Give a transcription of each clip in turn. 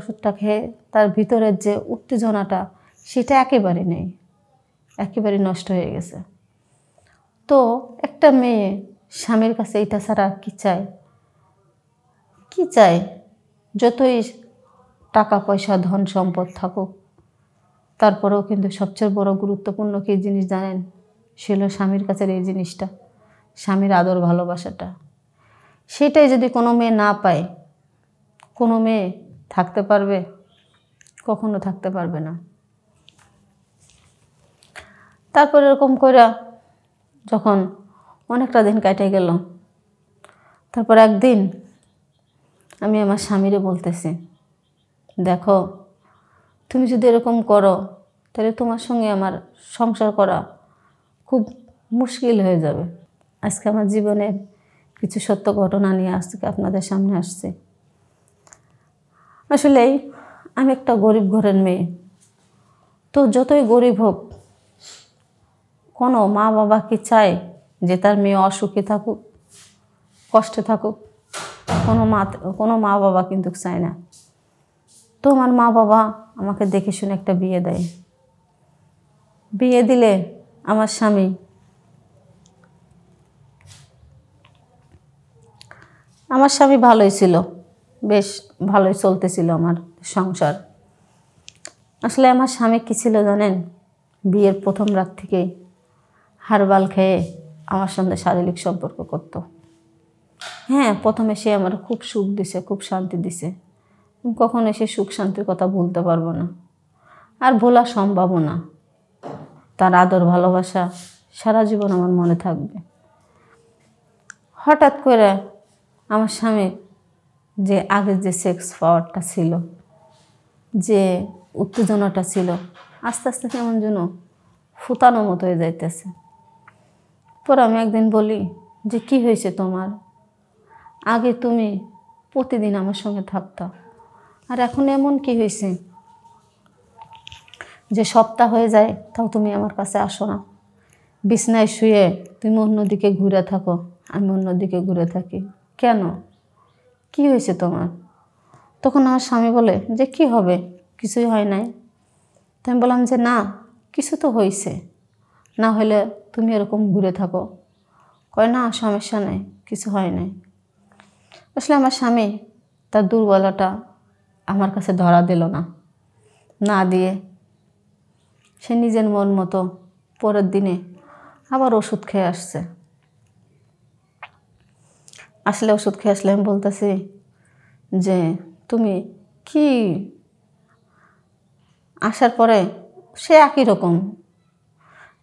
ওষুধটা খেয়ে তার ভিতরের যে উত্তেজনাটা সেটা একেবারে নেই একেবারে নষ্ট হয়ে গেছে তো একটা মেয়ে স্বামীর কাছে এটা ছাড়া কি চায় কি চায় যতই টাকা পয়সা ধন সম্পদ থাকুক তারপরেও কিন্তু সবচেয়ে বড় গুরুত্বপূর্ণ কী জিনিস জানেন হলো স্বামীর কাছে এই জিনিসটা স্বামীর আদর ভালোবাসাটা সেটাই যদি কোনো মেয়ে না পায় কোনো মেয়ে থাকতে পারবে কখনো থাকতে পারবে না তারপর এরকম করে যখন অনেকটা দিন কাটে গেল তারপর একদিন আমি আমার স্বামীরে বলতেছি দেখো তুমি যদি এরকম করো তাহলে তোমার সঙ্গে আমার সংসার করা খুব মুশকিল হয়ে যাবে আজকে আমার জীবনের কিছু সত্য ঘটনা নিয়ে আজকে আপনাদের সামনে আসছে আসলেই আমি একটা গরিব ঘরের মেয়ে তো যতই গরিব হোক কোনো মা বাবা কি চায় যে তার মেয়ে অসুখে থাকুক কষ্টে থাকুক কোনো মা কোনো মা বাবা কিন্তু চায় না তো আমার মা বাবা আমাকে দেখে শুনে একটা বিয়ে দেয় বিয়ে দিলে আমার স্বামী আমার স্বামী ভালোই ছিল বেশ ভালোই চলতেছিল আমার সংসার আসলে আমার স্বামী কী ছিল জানেন বিয়ের প্রথম রাত থেকে হারবাল খেয়ে আমার সঙ্গে শারীরিক সম্পর্ক করত হ্যাঁ প্রথমে সে আমার খুব সুখ দিছে খুব শান্তি দিছে কখনো সে সুখ শান্তির কথা ভুলতে পারবো না আর ভোলা সম্ভবও না তার আদর ভালোবাসা সারা জীবন আমার মনে থাকবে হঠাৎ করে আমার স্বামীর যে আগে যে সেক্স পাওয়ারটা ছিল যে উত্তেজনাটা ছিল আস্তে আস্তে কেমন যেন ফুতানো মতো হয়ে যাইতেছে পর আমি একদিন বলি যে কি হয়েছে তোমার আগে তুমি প্রতিদিন আমার সঙ্গে থাকত আর এখন এমন কি হয়েছে যে সপ্তাহ হয়ে যায় তাও তুমি আমার কাছে আসো না বিছনায় শুয়ে তুমি অন্যদিকে ঘুরে থাকো আমি অন্যদিকে ঘুরে থাকি কেন কি হয়েছে তোমার তখন আমার স্বামী বলে যে কি হবে কিছুই হয় নাই তো আমি বললাম যে না কিছু তো হয়েছে না হলে তুমি এরকম ঘুরে থাকো কয় না সমস্যা নেই কিছু হয় নাই আসলে আমার স্বামী তার দুর্বলতা আমার কাছে ধরা দিল না না দিয়ে সে নিজের মন মতো পরের দিনে আবার ওষুধ খেয়ে আসছে আসলে ওষুধ খেয়ে আসলে আমি বলতেছি যে তুমি কি আসার পরে সে একই রকম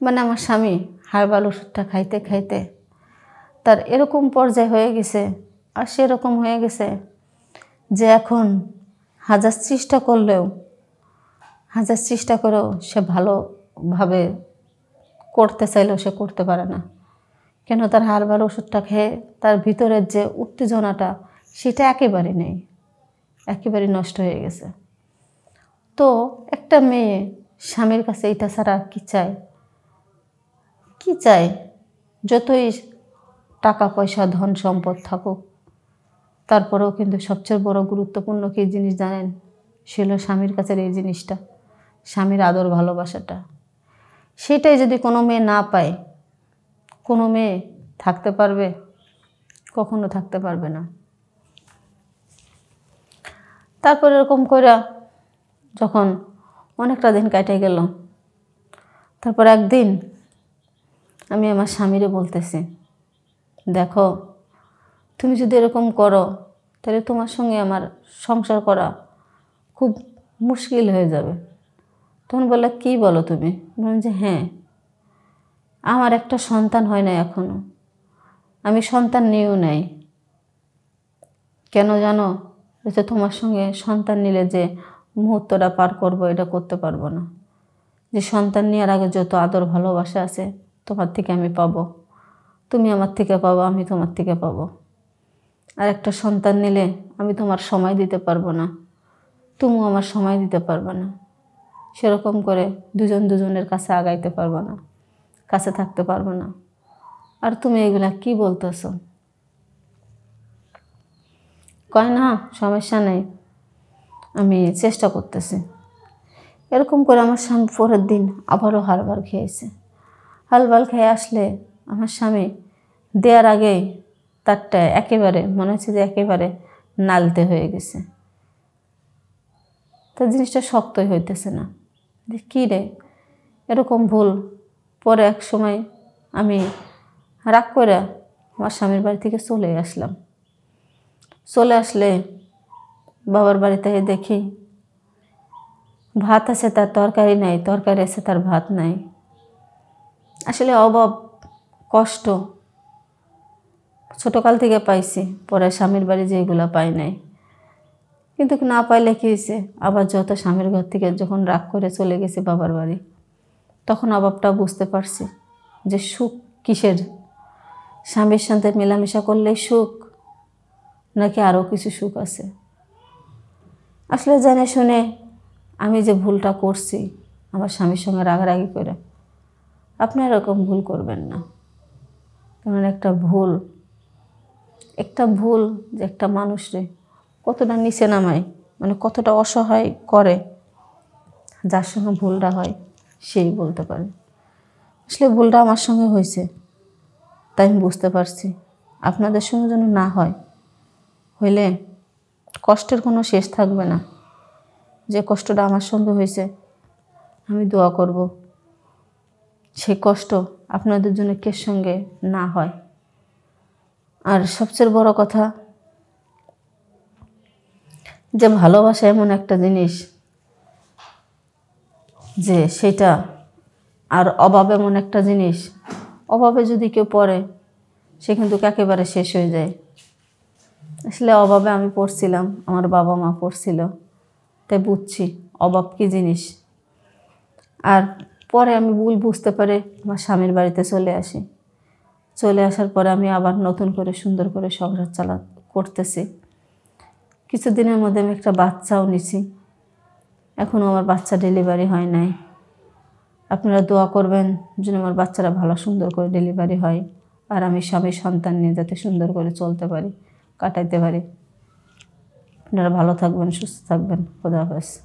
মানে আমার স্বামী হার্বাল ওষুধটা খাইতে খাইতে তার এরকম পর্যায়ে হয়ে গেছে আর সেরকম হয়ে গেছে যে এখন হাজার চেষ্টা করলেও হাজার চেষ্টা করেও সে ভালোভাবে করতে চাইলেও সে করতে পারে না কেন তার হারবার ওষুধটা খেয়ে তার ভিতরের যে উত্তেজনাটা সেটা একেবারে নেই একেবারে নষ্ট হয়ে গেছে তো একটা মেয়ে স্বামীর কাছে এটা ছাড়া কি চায় কি চায় যতই টাকা পয়সা ধন সম্পদ থাকুক তারপরেও কিন্তু সবচেয়ে বড় গুরুত্বপূর্ণ কী জিনিস জানেন সেগুলো স্বামীর কাছে এই জিনিসটা স্বামীর আদর ভালোবাসাটা সেটাই যদি কোনো মেয়ে না পায় কোনো মেয়ে থাকতে পারবে কখনো থাকতে পারবে না তারপর এরকম করে যখন অনেকটা দিন কাটে গেল তারপর একদিন আমি আমার স্বামীরে বলতেছি দেখো তুমি যদি এরকম করো তাহলে তোমার সঙ্গে আমার সংসার করা খুব মুশকিল হয়ে যাবে তখন বলে কী বলো তুমি বললাম যে হ্যাঁ আমার একটা সন্তান হয় না এখনও আমি সন্তান নিয়েও নাই কেন জানো যে তোমার সঙ্গে সন্তান নিলে যে মুহূর্তটা পার করব এটা করতে পারবো না যে সন্তান নেওয়ার আগে যত আদর ভালোবাসা আছে তোমার থেকে আমি পাবো তুমি আমার থেকে পাবো আমি তোমার থেকে পাবো আর একটা সন্তান নিলে আমি তোমার সময় দিতে পারবো না তুমিও আমার সময় দিতে পারবে না সেরকম করে দুজন দুজনের কাছে আগাইতে পারবো না কাছে থাকতে পারবো না আর তুমি এগুলা কি বলতেছ কয় না সমস্যা নেই আমি চেষ্টা করতেছি এরকম করে আমার স্বামী পরের দিন আবারও হালবার খেয়েছে হালবাল খেয়ে আসলে আমার স্বামী দেওয়ার আগেই তারটা একেবারে মনে হচ্ছে যে একেবারে নালতে হয়ে গেছে তো জিনিসটা শক্তই হইতেছে না যে কী রে এরকম ভুল পরে এক সময় আমি রাগ করে আমার স্বামীর বাড়ি থেকে চলে আসলাম চলে আসলে বাবার বাড়িতে দেখি ভাত আছে তার তরকারি নাই তরকারি আছে তার ভাত নাই আসলে অভাব কষ্ট ছোটোকাল থেকে পাইছি পরে স্বামীর বাড়ি যেগুলো পাই নাই কিন্তু না পাইলে কী হয়েছে আবার যত স্বামীর ঘর থেকে যখন রাগ করে চলে গেছে বাবার বাড়ি তখন অভাবটা বুঝতে পারছি যে সুখ কিসের স্বামীর সাথে মেলামেশা করলেই সুখ নাকি আরও কিছু সুখ আছে আসলে জেনে শুনে আমি যে ভুলটা করছি আমার স্বামীর সঙ্গে রাগারাগি করে আপনি এরকম ভুল করবেন না কারণ একটা ভুল একটা ভুল যে একটা মানুষরে কতটা নিচে নামায় মানে কতটা অসহায় করে যার সঙ্গে ভুলটা হয় সেই বলতে পারে আসলে ভুলটা আমার সঙ্গে হয়েছে তাই আমি বুঝতে পারছি আপনাদের সঙ্গে যেন না হয় হইলে কষ্টের কোনো শেষ থাকবে না যে কষ্টটা আমার সঙ্গে হয়েছে আমি দোয়া করব সে কষ্ট আপনাদের জন্য কে সঙ্গে না হয় আর সবচেয়ে বড় কথা যে ভালোবাসা এমন একটা জিনিস যে সেটা আর অভাব এমন একটা জিনিস অভাবে যদি কেউ পড়ে সে কিন্তু একেবারে শেষ হয়ে যায় আসলে অভাবে আমি পড়ছিলাম আমার বাবা মা পড়ছিল তাই বুঝছি অভাব কী জিনিস আর পরে আমি ভুল বুঝতে পারে আমার স্বামীর বাড়িতে চলে আসি চলে আসার পরে আমি আবার নতুন করে সুন্দর করে সংসার চালা করতেছি কিছুদিনের মধ্যে আমি একটা বাচ্চাও নিছি এখনও আমার বাচ্চা ডেলিভারি হয় নাই আপনারা দোয়া করবেন যেন আমার বাচ্চারা ভালো সুন্দর করে ডেলিভারি হয় আর আমি স্বামী সন্তান নিয়ে যাতে সুন্দর করে চলতে পারি কাটাইতে পারি আপনারা ভালো থাকবেন সুস্থ থাকবেন খোদা